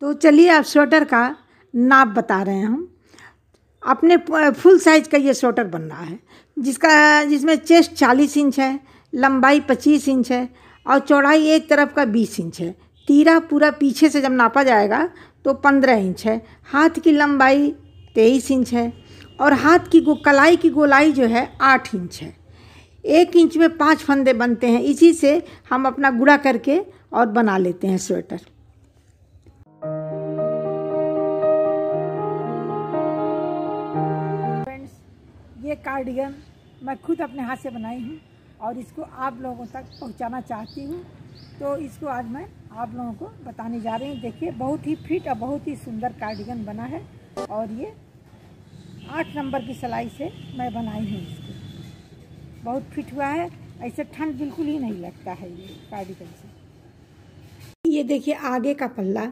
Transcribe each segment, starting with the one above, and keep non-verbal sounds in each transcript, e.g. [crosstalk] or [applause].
तो चलिए आप स्वेटर का नाप बता रहे हैं हम अपने फुल साइज़ का ये स्वेटर बन रहा है जिसका जिसमें चेस्ट चालीस इंच है लंबाई पच्चीस इंच है और चौड़ाई एक तरफ का बीस इंच है तीरा पूरा पीछे से जब नापा जाएगा तो पंद्रह इंच है हाथ की लंबाई तेईस इंच है और हाथ की गो कलाई की गोलाई जो है आठ इंच है एक इंच में पांच फंदे बनते हैं इसी से हम अपना गुड़ा करके और बना लेते हैं स्वेटर कार्डिगन मैं खुद अपने हाथ से बनाई हूँ और इसको आप लोगों तक पहुँचाना चाहती हूँ तो इसको आज मैं आप लोगों को बताने जा रही हूँ देखिए बहुत ही फिट और बहुत ही सुंदर कार्डिगन बना है और ये आठ नंबर की सिलाई से मैं बनाई हूँ इसको बहुत फिट हुआ है ऐसे ठंड बिल्कुल ही नहीं लगता है ये कार्डिगन से ये देखिए आगे का पल्ला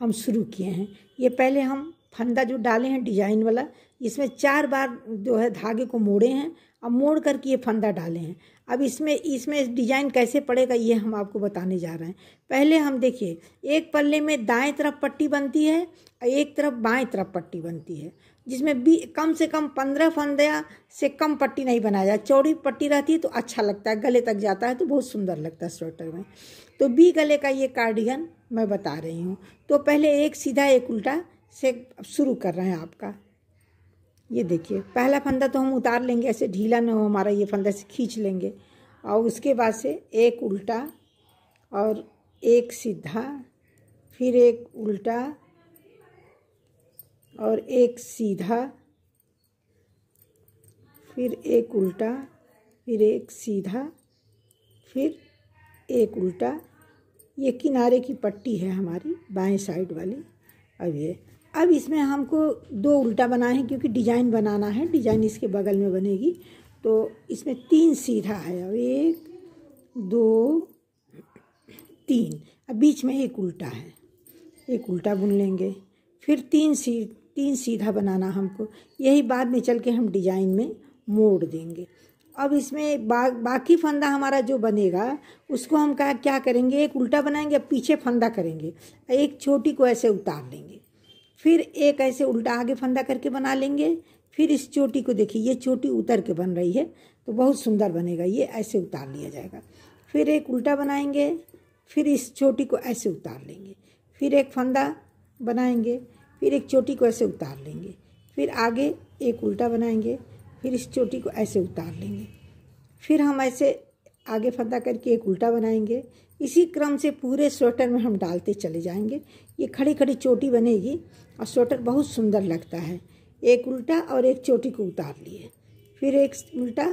हम शुरू किए हैं ये पहले हम फंदा जो डाले हैं डिजाइन वाला इसमें चार बार जो है धागे को मोड़े हैं अब मोड़ करके ये फंदा डाले हैं अब इसमें इसमें डिजाइन कैसे पड़ेगा ये हम आपको बताने जा रहे हैं पहले हम देखिए एक पल्ले में दाएं तरफ पट्टी बनती है और एक तरफ बाएं तरफ पट्टी बनती है जिसमें बी कम से कम पंद्रह फंदा से कम पट्टी नहीं बनाया जाए चौड़ी पट्टी रहती है तो अच्छा लगता है गले तक जाता है तो बहुत सुंदर लगता है स्वेटर में तो बी गले का ये कार्डिगन मैं बता रही हूँ तो पहले एक सीधा एक उल्टा से शुरू कर रहे हैं आपका ये देखिए पहला फंदा तो हम उतार लेंगे ऐसे ढीला ना हो हमारा ये फंदा से खींच लेंगे और उसके बाद से एक उल्टा और एक सीधा फिर एक उल्टा और एक सीधा फिर एक उल्टा फिर एक सीधा फिर एक उल्टा ये किनारे की पट्टी है हमारी बाएं साइड वाली अब ये अब इसमें हमको दो उल्टा बना है क्योंकि डिजाइन बनाना है डिजाइन इसके बगल में बनेगी तो इसमें तीन सीधा है अब एक दो तीन अब बीच में एक उल्टा है एक उल्टा बुन लेंगे फिर तीन सी तीन सीधा बनाना हमको यही बाद में चल के हम डिजाइन में मोड़ देंगे अब इसमें बा, बाकी फंदा हमारा जो बनेगा उसको हम क्या क्या करेंगे एक उल्टा बनाएंगे पीछे फंदा करेंगे एक छोटी को ऐसे उतार लेंगे फिर एक ऐसे उल्टा आगे फंदा करके बना लेंगे फिर इस चोटी को देखिए ये चोटी उतर के बन रही है तो बहुत सुंदर बनेगा ये ऐसे उतार लिया जाएगा फिर एक उल्टा बनाएंगे फिर इस चोटी को ऐसे उतार लेंगे फिर एक फंदा बनाएंगे फिर एक चोटी को ऐसे उतार लेंगे फिर आगे एक उल्टा बनाएंगे फिर इस चोटी को ऐसे उतार लेंगे फिर हम ऐसे आगे फंदा करके एक उल्टा बनाएंगे इसी क्रम से पूरे स्वेटर में हम डालते चले जाएंगे ये खड़ी खड़ी चोटी बनेगी और स्वेटर बहुत सुंदर लगता है एक उल्टा और एक चोटी को उतार लिए फिर एक उल्टा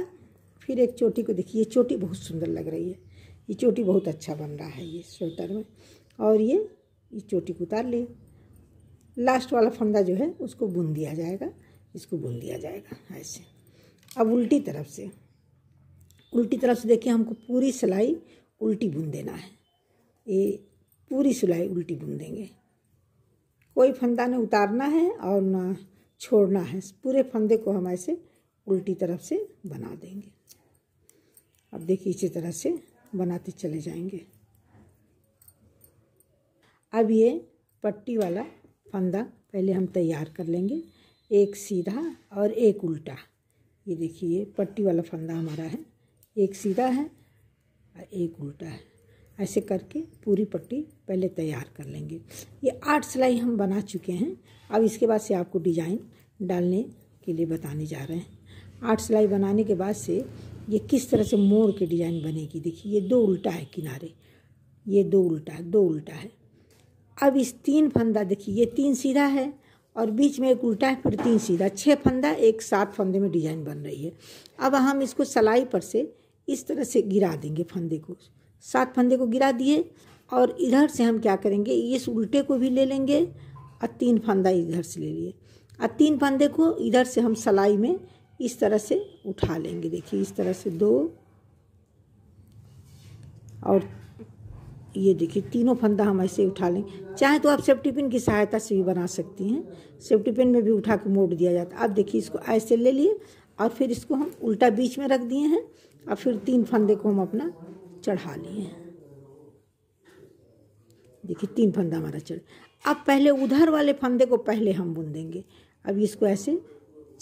फिर एक चोटी को देखिए ये चोटी बहुत सुंदर लग रही है ये चोटी बहुत अच्छा बन रहा है ये स्वेटर में और ये ये चोटी को उतार लिए लास्ट वाला फंदा जो है उसको बुन दिया जाएगा इसको बुन दिया जाएगा ऐसे अब उल्टी तरफ से उल्टी तरफ से देखिए हमको पूरी सिलाई उल्टी बुन देना है ये पूरी सिलाई उल्टी बुन देंगे कोई फंदा न उतारना है और ना छोड़ना है पूरे फंदे को हम ऐसे उल्टी तरफ से बना देंगे अब देखिए इसी तरह से बनाते चले जाएंगे अब ये पट्टी वाला फंदा पहले हम तैयार कर लेंगे एक सीधा और एक उल्टा ये देखिए पट्टी वाला फंदा हमारा है एक सीधा है और एक उल्टा है ऐसे करके पूरी पट्टी पहले तैयार कर लेंगे ये आठ सिलाई हम बना चुके हैं अब इसके बाद से आपको डिजाइन डालने के लिए बताने जा रहे हैं आठ सिलाई बनाने के बाद से ये किस तरह से मोड़ के डिज़ाइन बनेगी देखिए ये दो उल्टा है किनारे ये दो उल्टा है दो उल्टा है अब इस तीन फंदा देखिए ये तीन सीधा है और बीच में एक उल्टा है फिर तीन सीधा छः फंदा एक सात फंदे में डिजाइन बन रही है अब हम इसको सलाई पर से इस तरह से गिरा देंगे फंदे को सात फंदे को गिरा दिए और इधर से हम क्या करेंगे इस उल्टे को भी ले लेंगे और तीन फंदा इधर से ले लिए और तीन फंदे को इधर से हम सलाई में इस तरह से उठा लेंगे देखिए इस तरह से दो और ये देखिए तीनों फंदा हम ऐसे उठा लेंगे चाहे तो आप सेफ्टी पिन की सहायता से भी बना सकती हैं सेफ्टी पिन में भी उठा के मोड़ दिया जाता है अब देखिए इसको ऐसे ले लिए और फिर इसको हम उल्टा बीच में रख दिए हैं और फिर तीन फंदे को हम अपना चढ़ा लिए देखिए तीन फंदा हमारा चढ़ अब पहले उधर वाले फंदे को पहले हम बुन देंगे अब इसको ऐसे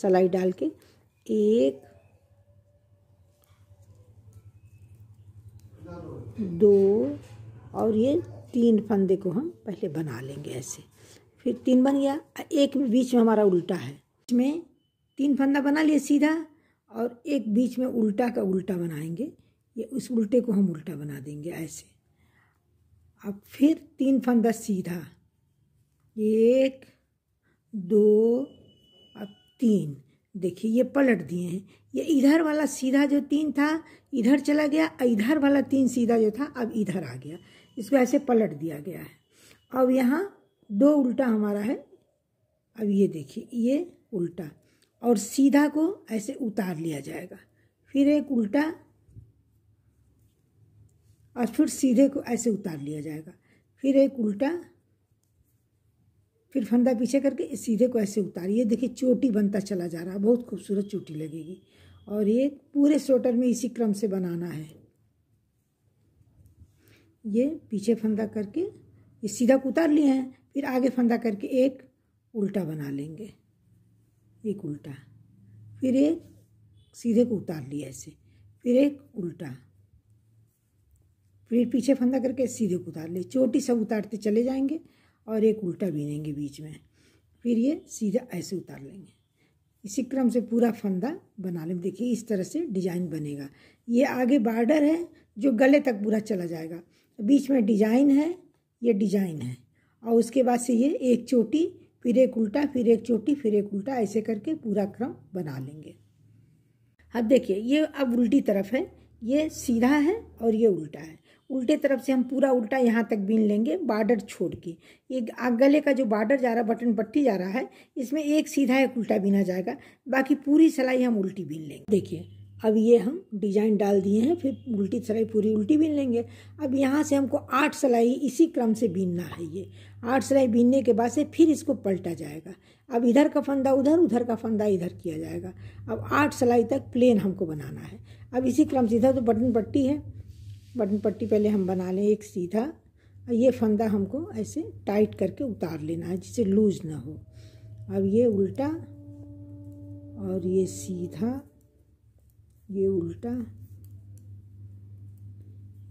सलाई डाल के एक दो और ये तीन फंदे को हम पहले बना लेंगे ऐसे फिर तीन बन गया एक बीच में हमारा उल्टा है इसमें तीन फंदा बना लिए सीधा और एक बीच में उल्टा का उल्टा बनाएंगे ये उस उल्टे को हम उल्टा बना देंगे ऐसे अब फिर तीन फंदा सीधा एक दो अब तीन देखिए ये पलट दिए हैं ये इधर वाला सीधा जो तीन था इधर चला गया इधर वाला तीन सीधा जो था अब इधर आ गया इसको ऐसे पलट दिया गया है अब यहाँ दो उल्टा हमारा है अब ये देखिए ये उल्टा और सीधा को ऐसे उतार लिया जाएगा फिर एक उल्टा और फिर सीधे को ऐसे उतार लिया जाएगा फिर एक उल्टा फिर फंदा पीछे करके सीधे को ऐसे उतारिए देखिए चोटी बनता चला जा रहा है बहुत खूबसूरत चोटी लगेगी और ये पूरे स्वेटर में इसी क्रम से बनाना है ये पीछे फंदा करके ये सीधा को उतार लिए हैं फिर आगे फंदा करके एक उल्टा बना लेंगे एक उल्टा फिर एक सीधे को उतार लिए ऐसे फिर एक उल्टा फिर पीछे फंदा करके सीधे को उतार ले चोटी सब उतारते चले जाएंगे और एक उल्टा बीनेंगे बीच में फिर ये सीधा ऐसे उतार लेंगे इसी क्रम से पूरा फंदा बना लें देखिए इस तरह से डिजाइन बनेगा ये आगे बार्डर है जो गले तक पूरा चला जाएगा बीच में डिजाइन है ये डिजाइन है और उसके बाद से ये एक चोटी फिर एक उल्टा फिर एक चोटी फिर एक उल्टा ऐसे करके पूरा क्रम बना लेंगे अब देखिए ये अब उल्टी तरफ है ये सीधा है और ये उल्टा है उल्टे तरफ से हम पूरा उल्टा यहाँ तक बीन लेंगे बॉर्डर छोड़ के ये गले का जो बॉर्डर जा रहा बटन पट्टी जा रहा है इसमें एक सीधा एक उल्टा बीना जाएगा बाकी पूरी सिलाई हम उल्टी बीन लेंगे देखिए अब ये हम डिजाइन डाल दिए हैं फिर उल्टी सिलाई पूरी उल्टी बीन लेंगे अब यहाँ से हमको आठ सिलाई इसी क्रम से बीनना है ये आठ सिलाई बीनने के बाद से फिर इसको पलटा जाएगा अब इधर का फंदा उधर उधर का फंदा इधर किया जाएगा अब आठ सिलाई तक प्लेन हमको बनाना है अब इसी क्रम से इधर तो बटन पट्टी है बटन पट्टी पहले हम बना लें एक सीधा और ये फंदा हमको ऐसे टाइट करके उतार लेना है जिससे लूज ना हो अब ये उल्टा और ये सीधा ये उल्टा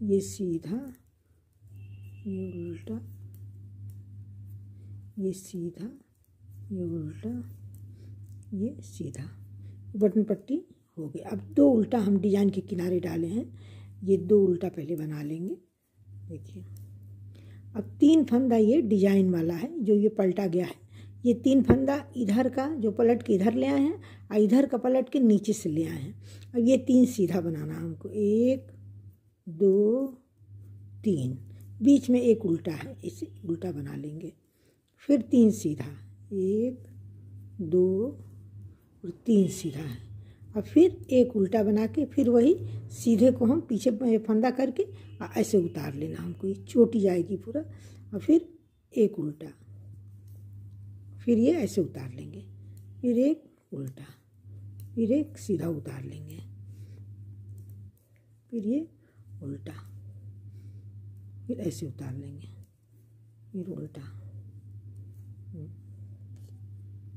ये सीधा ये उल्टा ये सीधा ये उल्टा ये सीधा बटन पट्टी हो गई अब दो उल्टा हम डिजाइन के किनारे डाले हैं ये दो उल्टा पहले बना लेंगे देखिए अब तीन फंदा ये डिजाइन वाला है जो ये पलटा गया है ये तीन फंदा इधर का जो पलट के इधर ले आए हैं और इधर का पलट के नीचे से ले आए हैं अब ये तीन सीधा बनाना है हमको एक दो तीन बीच में एक उल्टा है इसे उल्टा बना लेंगे फिर तीन सीधा एक दो और तीन सीधा है और फिर एक उल्टा बना के फिर वही सीधे को हम पीछे फंदा करके और ऐसे उतार लेना हमको ये चोटी जाएगी पूरा और फिर एक उल्टा फिर ये ऐसे उतार लेंगे फिर एक उल्टा फिर एक सीधा उतार लेंगे फिर ये उल्टा फिर ऐसे उतार लेंगे फिर उल्टा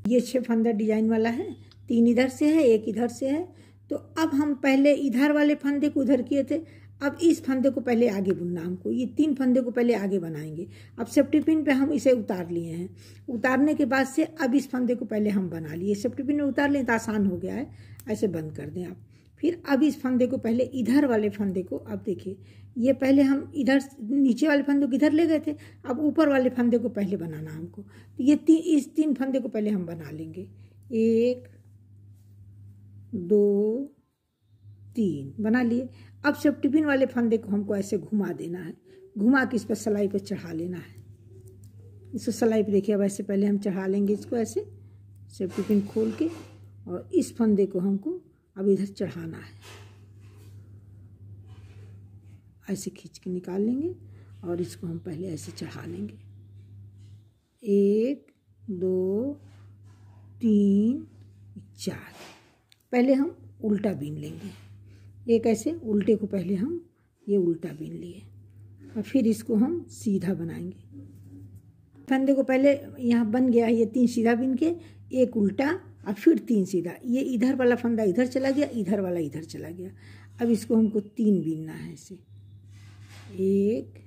ये छः फंदा डिजाइन वाला है तीन इधर से है एक इधर से है तो अब हम पहले इधर वाले फंदे को उधर किए थे अब इस फंदे को पहले आगे बुनना हमको ये तीन फंदे को पहले आगे बनाएंगे अब सेफ्टी पिन पे हम इसे उतार लिए हैं उतारने के बाद से अब इस फंदे को पहले हम बना लिए सेफ्टी पिन में उतार लें तो आसान हो गया है ऐसे बंद कर दें आप फिर अब इस फंदे को पहले इधर वाले फंदे को अब देखिए ये पहले हम इधर नीचे वाले फंदे को इधर ले गए थे अब ऊपर वाले फंदे को पहले बनाना हमको तो ये ती, इस तीन फंदे को पहले हम बना लेंगे एक दो तीन बना लिए अब सब टिफिन वाले फंदे को हमको ऐसे घुमा देना है घुमा के इस पर सलाई पर चढ़ा लेना है इसको सलाई पर देखिए अब ऐसे पहले हम चढ़ा लेंगे इसको ऐसे सब टिफिन खोल के और इस फंदे को हमको अब इधर चढ़ाना है ऐसे खींच के निकाल लेंगे और इसको हम पहले ऐसे चढ़ा लेंगे एक दो तीन चार पहले हम उल्टा बीन लेंगे ये कैसे उल्टे को पहले हम ये उल्टा बीन लिए और फिर इसको हम सीधा बनाएंगे फंदे को पहले यहाँ बन गया है ये तीन सीधा बीन के एक उल्टा और फिर तीन सीधा ये इधर वाला फंदा इधर चला गया इधर वाला इधर चला गया अब इसको हमको तीन बीनना है ऐसे एक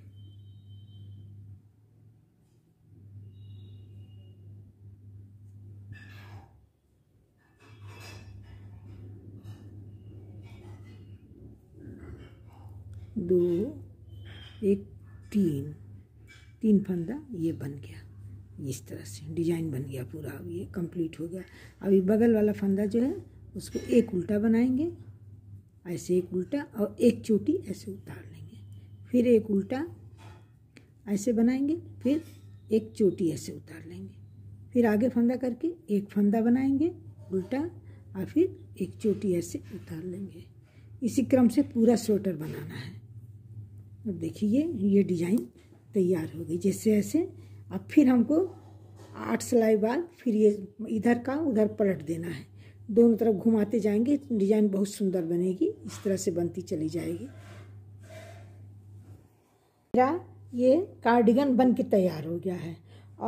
दो एक तीन तीन फंदा ये बन गया इस तरह से डिजाइन बन गया पूरा अब ये कंप्लीट हो गया अभी बगल वाला फंदा जो है उसको एक उल्टा बनाएंगे ऐसे एक उल्टा और एक चोटी ऐसे उतार लेंगे फिर एक उल्टा ऐसे बनाएंगे फिर एक चोटी ऐसे उतार लेंगे फिर आगे फंदा करके एक फंदा बनाएंगे उल्टा और फिर एक चोटी ऐसे उतार लेंगे इसी क्रम से पूरा स्वेटर बनाना है देखिए ये डिजाइन तैयार हो गई जैसे ऐसे अब फिर हमको आठ सिलाई बाद फिर ये इधर का उधर पलट देना है दोनों तरफ घुमाते जाएंगे डिजाइन बहुत सुंदर बनेगी इस तरह से बनती चली जाएगी मेरा ये कार्डिगन बन के तैयार हो गया है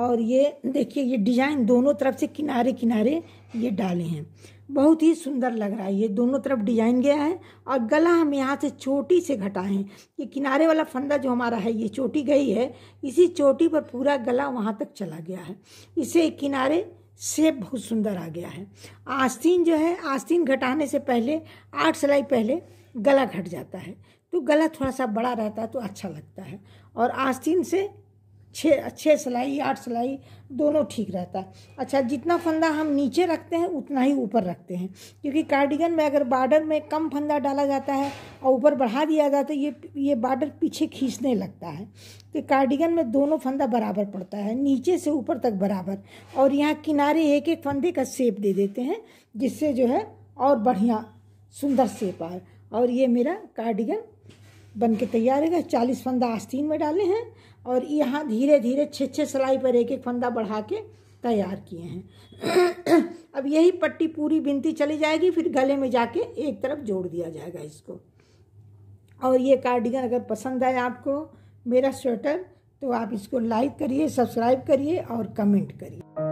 और ये देखिए ये डिजाइन दोनों तरफ से किनारे किनारे ये डाले हैं बहुत ही सुंदर लग रहा है ये दोनों तरफ डिजाइन गया है और गला हम यहाँ से चोटी से घटाए हैं ये किनारे वाला फंदा जो हमारा है ये चोटी गई है इसी चोटी पर पूरा गला वहाँ तक चला गया है इसे किनारे सेप बहुत सुंदर आ गया है आस्तीन जो है आस्तीन घटाने से पहले आठ सिलाई पहले गला घट जाता है तो गला थोड़ा सा बड़ा रहता है तो अच्छा लगता है और आस्तीन से छः छः सिलाई आठ सिलाई दोनों ठीक रहता है अच्छा जितना फंदा हम नीचे रखते हैं उतना ही ऊपर रखते हैं क्योंकि कार्डिगन में अगर बार्डर में कम फंदा डाला जाता है और ऊपर बढ़ा दिया जाता है ये ये बार्डर पीछे खींचने लगता है तो कार्डिगन में दोनों फंदा बराबर पड़ता है नीचे से ऊपर तक बराबर और यहाँ किनारे एक एक फंदे का सेप दे देते हैं जिससे जो है और बढ़िया सुंदर सेप आए और ये मेरा कार्डिगन बन के तैयार है चालीस फंदा आस्तीन में डाले हैं और यहाँ धीरे धीरे छः छः सिलाई पर एक एक फंदा बढ़ा के तैयार किए हैं [clears throat] अब यही पट्टी पूरी बिनती चली जाएगी फिर गले में जाके एक तरफ जोड़ दिया जाएगा इसको और ये कार्डिगन अगर पसंद आए आपको मेरा स्वेटर तो आप इसको लाइक करिए सब्सक्राइब करिए और कमेंट करिए